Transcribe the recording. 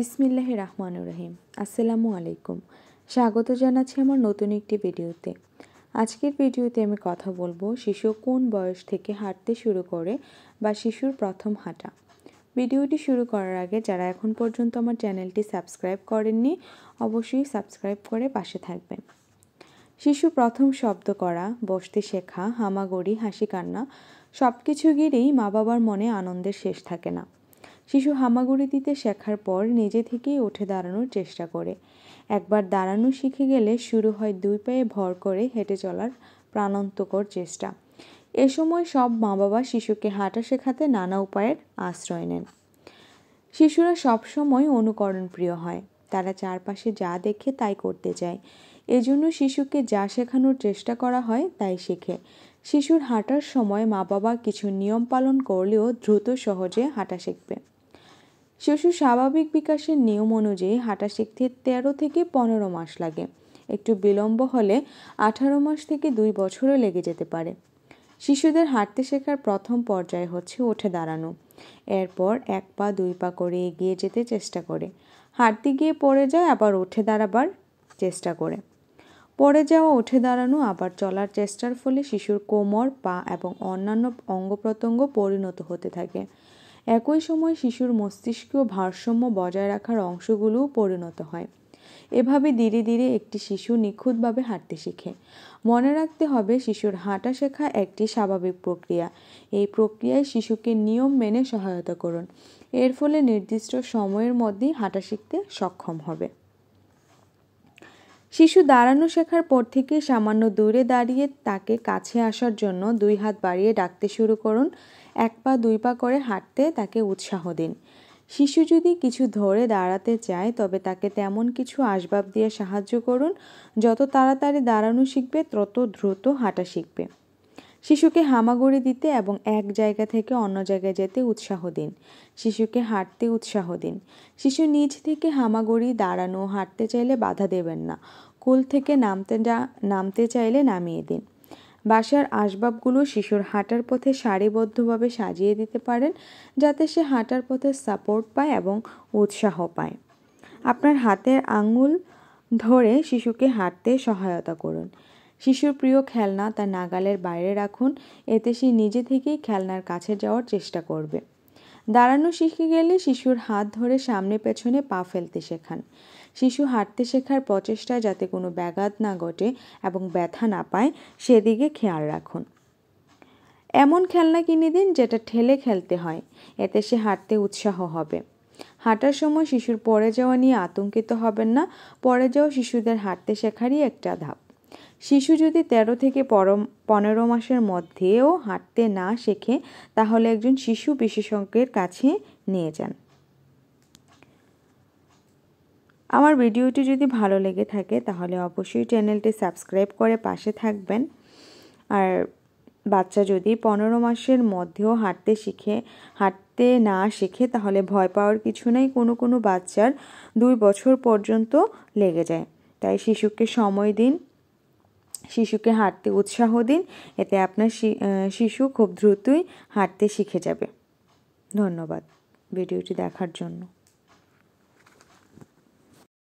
বিসমিল্লাহ রহমান রহিম আসসালামু আলাইকুম স্বাগত জানাচ্ছি আমার নতুন একটি ভিডিওতে আজকের ভিডিওতে আমি কথা বলবো শিশু কোন বয়স থেকে হাঁটতে শুরু করে বা শিশুর প্রথম হাঁটা ভিডিওটি শুরু করার আগে যারা এখন পর্যন্ত আমার চ্যানেলটি সাবস্ক্রাইব করেননি অবশ্যই সাবস্ক্রাইব করে পাশে থাকবেন শিশু প্রথম শব্দ করা বসতে শেখা হামাগড়ি হাসি কান্না সব কিছু গিরেই মা বাবার মনে আনন্দের শেষ থাকে না শিশু হামাগুড়ি দিতে শেখার পর নিজে থেকেই উঠে দাঁড়ানোর চেষ্টা করে একবার দাঁড়ানো শিখে গেলে শুরু হয় দুই পায়ে ভর করে হেঁটে চলার প্রাণান্তকর চেষ্টা এ সময় সব মা বাবা শিশুকে হাঁটা শেখাতে নানা উপায়ের আশ্রয় নেন শিশুরা সবসময় অনুকরণ প্রিয় হয় তারা চারপাশে যা দেখে তাই করতে চায় এজন্য শিশুকে যা শেখানোর চেষ্টা করা হয় তাই শেখে শিশুর হাঁটার সময় মা বাবা কিছু নিয়ম পালন করলেও দ্রুত সহজে হাঁটা শিখবে শিশুর স্বাভাবিক বিকাশের নিয়ম অনুযায়ী হাঁটা শিখতে তেরো থেকে পনেরো মাস লাগে একটু বিলম্ব হলে আঠারো মাস থেকে দুই বছরও লেগে যেতে পারে শিশুদের হাঁটতে শেখার প্রথম পর্যায় হচ্ছে উঠে দাঁড়ানো এরপর এক পা দুই পা করে এগিয়ে যেতে চেষ্টা করে হাঁটতে গিয়ে পড়ে যায় আবার উঠে দাঁড়াবার চেষ্টা করে পড়ে যাওয়া উঠে দাঁড়ানো আবার চলার চেষ্টার ফলে শিশুর কোমর পা এবং অন্যান্য অঙ্গ প্রত্যঙ্গ পরিণত হতে থাকে একই সময় শিশুর মস্তিষ্ক ভারসাম্য বজায় রাখার অংশগুলোও পরিণত হয় এভাবে ধীরে ধীরে একটি শিশু নিখুঁতভাবে হাঁটতে শিখে মনে রাখতে হবে শিশুর হাঁটা শেখা একটি স্বাভাবিক প্রক্রিয়া এই প্রক্রিয়ায় শিশুকে নিয়ম মেনে সহায়তা করুন এর ফলে নির্দিষ্ট সময়ের মধ্যেই হাঁটা শিখতে সক্ষম হবে শিশু দাঁড়ানো শেখার পর থেকে সামান্য দূরে দাঁড়িয়ে তাকে কাছে আসার জন্য দুই হাত বাড়িয়ে ডাকতে শুরু করুন এক পা দুই পা করে হাঁটতে তাকে উৎসাহ দিন শিশু যদি কিছু ধরে দাঁড়াতে চায় তবে তাকে তেমন কিছু আসবাব দিয়ে সাহায্য করুন যত তাড়াতাড়ি দাঁড়ানো শিখবে তত দ্রুত হাঁটা শিখবে শিশুকে হামাগুড়ি দিতে এবং এক জায়গা থেকে অন্য জায়গায় যেতে উৎসাহ দিন শিশুকে হাঁটতে উৎসাহ দিন শিশু নিজ থেকে হামাগুড়ি দাঁড়ানো হাঁটতে চাইলে বাধা দেবেন না কুল থেকে নামতে যা নামতে চাইলে নামিয়ে দিন বাসার আসবাবগুলো শিশুর হাঁটার পথে সারিবদ্ধভাবে সাজিয়ে দিতে পারেন যাতে সে হাঁটার পথে সাপোর্ট পায় এবং উৎসাহ পায় আপনার হাতের আঙুল ধরে শিশুকে হাঁটতে সহায়তা করুন শিশুর প্রিয় খেলনা তার নাগালের বাইরে রাখুন এতে সে নিজে থেকেই খেলনার কাছে যাওয়ার চেষ্টা করবে দাঁড়ানো শিখে গেলে শিশুর হাত ধরে সামনে পেছনে পা ফেলতে শেখান শিশু হাঁটতে শেখার প্রচেষ্টায় যাতে কোনো ব্যাঘাত না ঘটে এবং ব্যথা না পায় সেদিকে খেয়াল রাখুন এমন খেলনা কিনে দিন যেটা ঠেলে খেলতে হয় এতে সে হাঁটতে উৎসাহ হবে হাঁটার সময় শিশুর পড়ে যাওয়া নিয়ে আতঙ্কিত হবেন না পড়ে যাওয়া শিশুদের হাঁটতে শেখারই একটা ধাপ শিশু যদি ১৩ থেকে পনেরো মাসের মধ্যেও হাঁটতে না শেখে তাহলে একজন শিশু বিশেষজ্ঞের কাছে নিয়ে যান আমার ভিডিওটি যদি ভালো লেগে থাকে তাহলে অবশ্যই চ্যানেলটি সাবস্ক্রাইব করে পাশে থাকবেন আর বাচ্চা যদি পনেরো মাসের মধ্যেও হাঁটতে শিখে হাঁটতে না শিখে তাহলে ভয় পাওয়ার কিছু নেই কোনো কোনো বাচ্চার দুই বছর পর্যন্ত লেগে যায় তাই শিশুকে সময় দিন শিশুকে হাঁটতে উৎসাহ দিন এতে আপনার শিশু খুব দ্রুতই হাঁটতে শিখে যাবে ধন্যবাদ ভিডিওটি দেখার জন্য